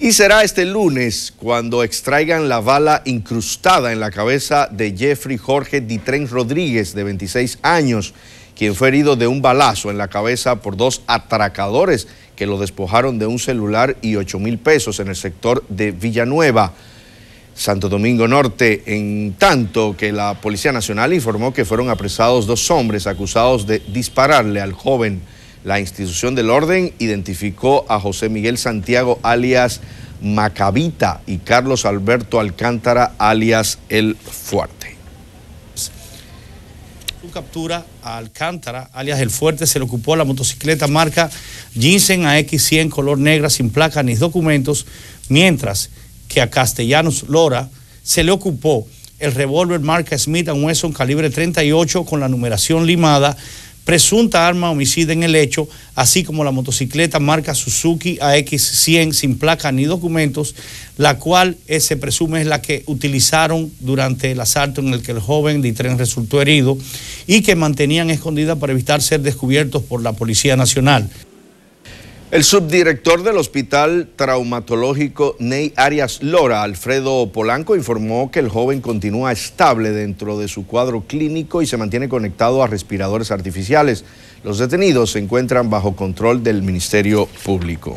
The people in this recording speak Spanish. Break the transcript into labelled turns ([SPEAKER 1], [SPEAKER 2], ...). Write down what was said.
[SPEAKER 1] Y será este lunes cuando extraigan la bala incrustada en la cabeza de Jeffrey Jorge Ditren Rodríguez, de 26 años, quien fue herido de un balazo en la cabeza por dos atracadores que lo despojaron de un celular y 8 mil pesos en el sector de Villanueva. Santo Domingo Norte, en tanto que la Policía Nacional informó que fueron apresados dos hombres acusados de dispararle al joven la institución del orden identificó a José Miguel Santiago alias macavita y Carlos Alberto Alcántara alias El Fuerte.
[SPEAKER 2] Su captura a Alcántara alias El Fuerte se le ocupó la motocicleta marca Ginseng AX100 color negra sin placa ni documentos, mientras que a Castellanos Lora se le ocupó el revólver marca Smith Wesson calibre 38 con la numeración limada presunta arma homicida en el hecho, así como la motocicleta marca Suzuki AX100 sin placa ni documentos, la cual eh, se presume es la que utilizaron durante el asalto en el que el joven de tren resultó herido y que mantenían escondida para evitar ser descubiertos por la Policía Nacional.
[SPEAKER 1] El subdirector del Hospital Traumatológico Ney Arias Lora, Alfredo Polanco, informó que el joven continúa estable dentro de su cuadro clínico y se mantiene conectado a respiradores artificiales. Los detenidos se encuentran bajo control del Ministerio Público.